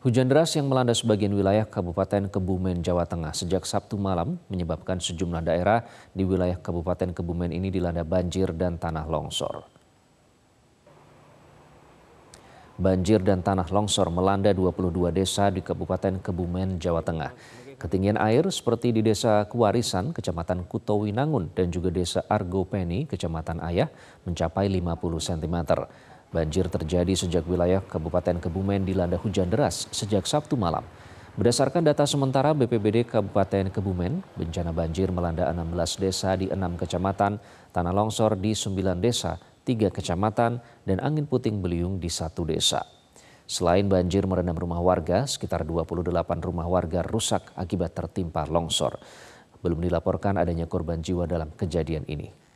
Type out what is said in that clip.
Hujan deras yang melanda sebagian wilayah Kabupaten Kebumen, Jawa Tengah sejak Sabtu malam menyebabkan sejumlah daerah di wilayah Kabupaten Kebumen ini dilanda banjir dan tanah longsor. Banjir dan tanah longsor melanda 22 desa di Kabupaten Kebumen, Jawa Tengah. Ketinggian air seperti di Desa Kuarisan, Kecamatan Kutowinangun, dan juga Desa Argopeni, Kecamatan Ayah, mencapai 50 cm. Banjir terjadi sejak wilayah Kabupaten Kebumen dilanda hujan deras sejak Sabtu malam. Berdasarkan data sementara BPBD Kabupaten Kebumen, bencana banjir melanda 16 desa di 6 kecamatan, tanah longsor di 9 desa, 3 kecamatan, dan angin puting beliung di satu desa. Selain banjir merendam rumah warga, sekitar 28 rumah warga rusak akibat tertimpa longsor. Belum dilaporkan adanya korban jiwa dalam kejadian ini.